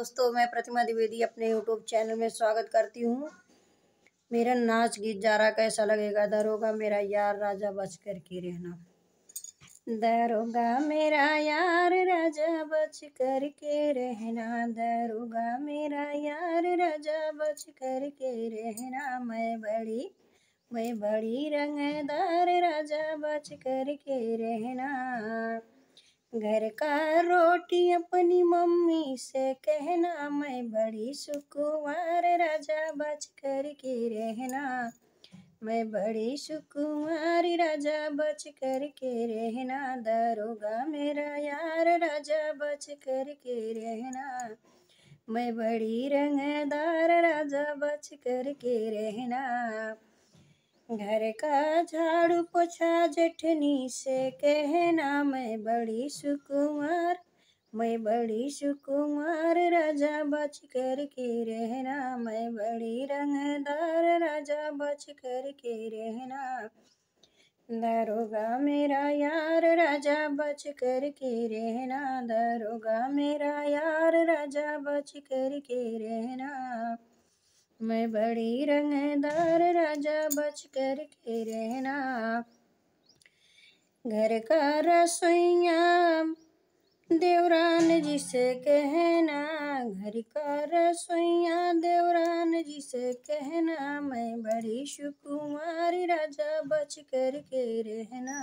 दोस्तों मैं प्रतिमा द्विवेदी अपने यूट्यूब चैनल में स्वागत करती हूँ मेरा नाच गीत जा रहा कैसा लगेगा दरोगा मेरा यार राजा बच कर के रहना दरोगा मेरा यार राजा बच कर के रहना दरोगा मेरा यार राजा बच कर के रहना मैं बड़ी मैं बड़ी रंगदार राजा बच कर के रहना घर का रोटी अपनी मम्मी से कहना मैं बड़ी सुकुमार राजा बच कर के रहना मैं बड़ी सुकुमार राजा बच कर के रहना दारोगा मेरा यार राजा बच कर के रहना मैं बड़ी रंगदार राजा बच कर के रहना घर का झाड़ू पोछा जेठनी से कहना मैं बड़ी सुकुमार मैं बड़ी सुकुमार राजा बच कर के रहना मैं बड़ी रंगदार राजा बच कर के रहना दारोगा मेरा यार राजा बच कर के रहना दारोगा मेरा यार राजा बच कर के रहना मैं बड़ी रंगदार राजा बच कर के रहना घर का रसोइया देवरान जी से कहना घर का रसोइया देवरान जी से कहना मैं बड़ी सुकुमारी राजा बच कर के रहना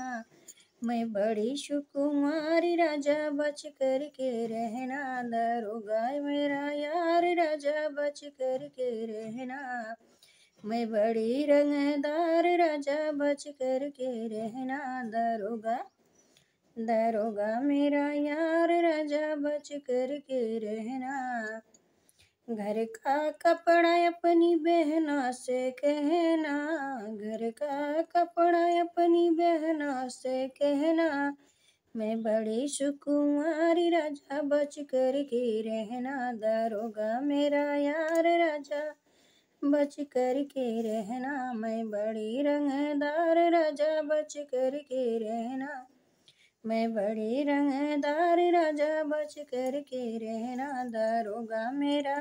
मैं बड़ी सुकुमारी राजा बच कर के रहना दरोगा मेरा यार राजा बच कर के रहना मैं बड़ी रंगदार राजा बच कर के रहना दारोगा दारोगा मेरा यार राजा बच कर के रहना घर का कपड़ा अपनी बहना से कहना घर का कपड़ा अपनी बहना से कहना मैं बड़ी सुकुमारी राजा बच कर के रहना दारोगा मेरा यार राजा बच कर के रहना मैं बड़ी रंगदार राजा बच कर के रहना मैं बड़े रंगदार राजा बच कर के रहना दारोगा मेरा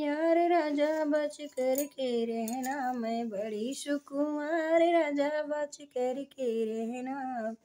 यार राजा बच कर के रहना मैं बड़ी सुकुमार राजा बच कर के रहना